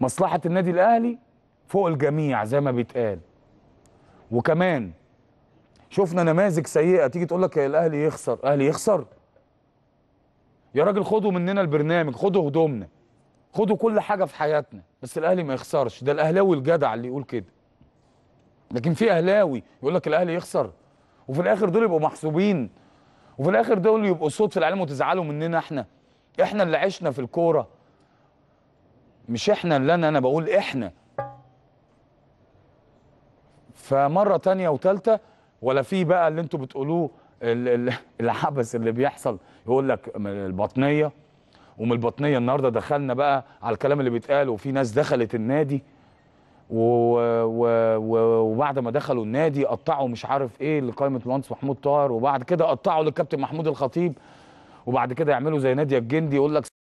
مصلحه النادي الاهلي فوق الجميع زي ما بيتقال وكمان شفنا نماذج سيئه تيجي تقول لك الاهلي يخسر الاهلي يخسر يا راجل خدوا مننا البرنامج خدوا هدومنا خدوا كل حاجه في حياتنا بس الاهلي ما يخسرش ده الاهلاوي الجدع اللي يقول كده لكن في اهلاوي يقول لك الاهلي يخسر وفي الاخر دول يبقوا محسوبين وفي الاخر دول يبقوا صوت في العالم وتزعلوا مننا احنا احنا اللي عشنا في الكوره مش احنا اللي انا انا بقول احنا فمره تانية وتالتة ولا في بقى اللي انتوا بتقولوه العبث اللي بيحصل يقول لك من البطنيه ومن البطنيه النهارده دخلنا بقى على الكلام اللي بيتقال وفي ناس دخلت النادي و... و... وبعد ما دخلوا النادي قطعوا مش عارف ايه لقائمه المهندس محمود طاهر وبعد كده قطعوا للكابتن محمود الخطيب وبعد كده يعملوا زي ناديه الجندي يقول لك